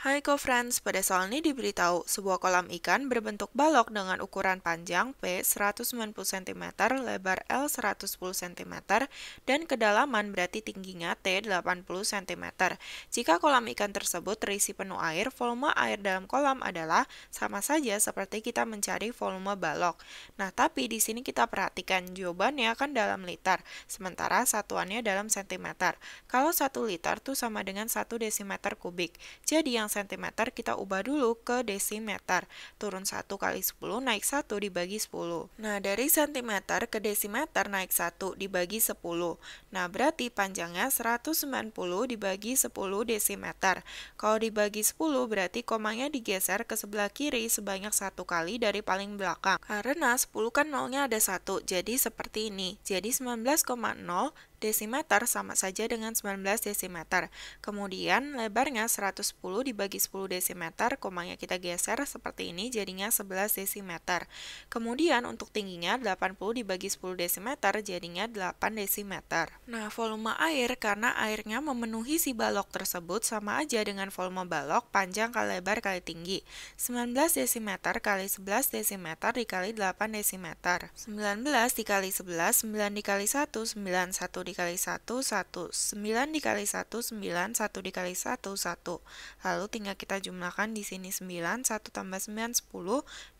Hai co-friends, pada soal ini diberitahu sebuah kolam ikan berbentuk balok dengan ukuran panjang P 190 cm, lebar L 110 cm, dan kedalaman berarti tingginya T 80 cm. Jika kolam ikan tersebut terisi penuh air, volume air dalam kolam adalah sama saja seperti kita mencari volume balok. Nah, tapi di sini kita perhatikan jawabannya kan dalam liter, sementara satuannya dalam sentimeter. Kalau 1 liter itu sama dengan 1 desimeter kubik. Jadi yang yang cm kita ubah dulu ke desimeter. Turun 1 kali 10 naik 1 dibagi 10. Nah, dari cm ke desimeter naik 1 dibagi 10. Nah, berarti panjangnya 190 dibagi 10 desimeter. Kalau dibagi 10 berarti komanya digeser ke sebelah kiri sebanyak 1 kali dari paling belakang. Karena 10 kan nolnya ada 1, jadi seperti ini. Jadi 19,0 desimeter sama saja dengan 19 desimeter. Kemudian lebarnya 110 dibagi 10 desimeter, komanya kita geser seperti ini jadinya 11 desimeter. Kemudian untuk tingginya 80 dibagi 10 desimeter jadinya 8 desimeter. Nah, volume air karena airnya memenuhi si balok tersebut sama aja dengan volume balok panjang kali lebar kali tinggi. 19 desimeter kali 11 desimeter dikali 8 desimeter. 19 dikali 11, 9 dikali 1, 91 1 dikali 1, 1. 9 dikali 1, 9. 1 dikali 1, 1. Lalu tinggal kita jumlahkan di sini 9. 1 tambah 9, 10.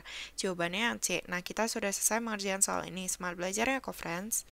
belajar? Jawabannya yang C. Nah, kita sudah selesai mengerjakan soal ini. Semangat belajar ya, co-friends!